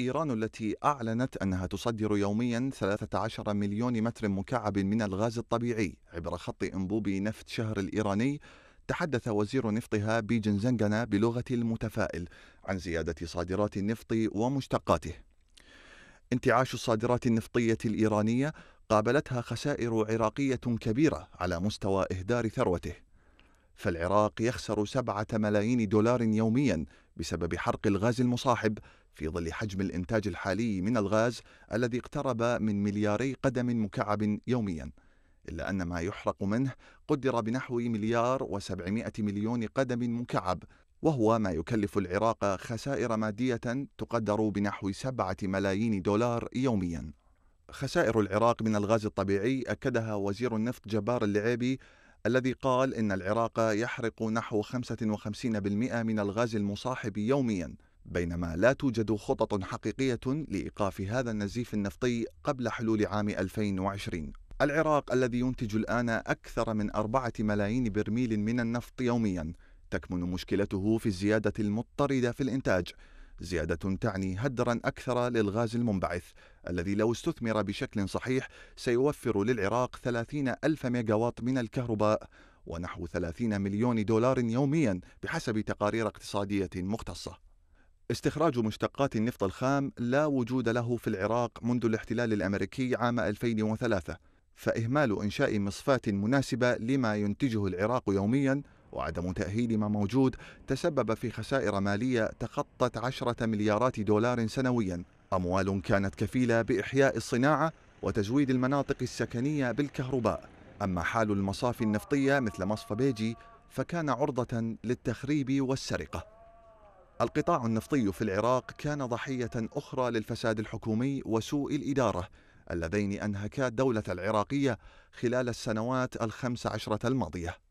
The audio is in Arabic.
إيران التي أعلنت أنها تصدر يوميا 13 مليون متر مكعب من الغاز الطبيعي عبر خط أنبوب نفط شهر الإيراني تحدث وزير نفطها بيجن زنغنا بلغة المتفائل عن زيادة صادرات النفط ومشتقاته انتعاش الصادرات النفطية الإيرانية قابلتها خسائر عراقية كبيرة على مستوى إهدار ثروته فالعراق يخسر سبعة ملايين دولار يوميا بسبب حرق الغاز المصاحب في ظل حجم الإنتاج الحالي من الغاز الذي اقترب من ملياري قدم مكعب يوميا إلا أن ما يحرق منه قدر بنحو مليار وسبعمائة مليون قدم مكعب وهو ما يكلف العراق خسائر مادية تقدر بنحو سبعة ملايين دولار يوميا خسائر العراق من الغاز الطبيعي أكدها وزير النفط جبار اللعيبي الذي قال إن العراق يحرق نحو 55% من الغاز المصاحب يومياً بينما لا توجد خطط حقيقية لإيقاف هذا النزيف النفطي قبل حلول عام 2020 العراق الذي ينتج الآن أكثر من أربعة ملايين برميل من النفط يومياً تكمن مشكلته في الزيادة المضطردة في الإنتاج زيادة تعني هدرا أكثر للغاز المنبعث الذي لو استثمر بشكل صحيح سيوفر للعراق 30 ألف ميجاوات من الكهرباء ونحو 30 مليون دولار يوميا بحسب تقارير اقتصادية مختصة استخراج مشتقات النفط الخام لا وجود له في العراق منذ الاحتلال الأمريكي عام 2003 فإهمال إنشاء مصفاة مناسبة لما ينتجه العراق يوميا وعدم تأهيل ما موجود تسبب في خسائر مالية تخطت عشرة مليارات دولار سنويا أموال كانت كفيلة بإحياء الصناعة وتزويد المناطق السكنية بالكهرباء أما حال المصافي النفطية مثل مصفى بيجي فكان عرضة للتخريب والسرقة القطاع النفطي في العراق كان ضحية أخرى للفساد الحكومي وسوء الإدارة اللذين أنهكا الدولة العراقية خلال السنوات الخمس عشرة الماضية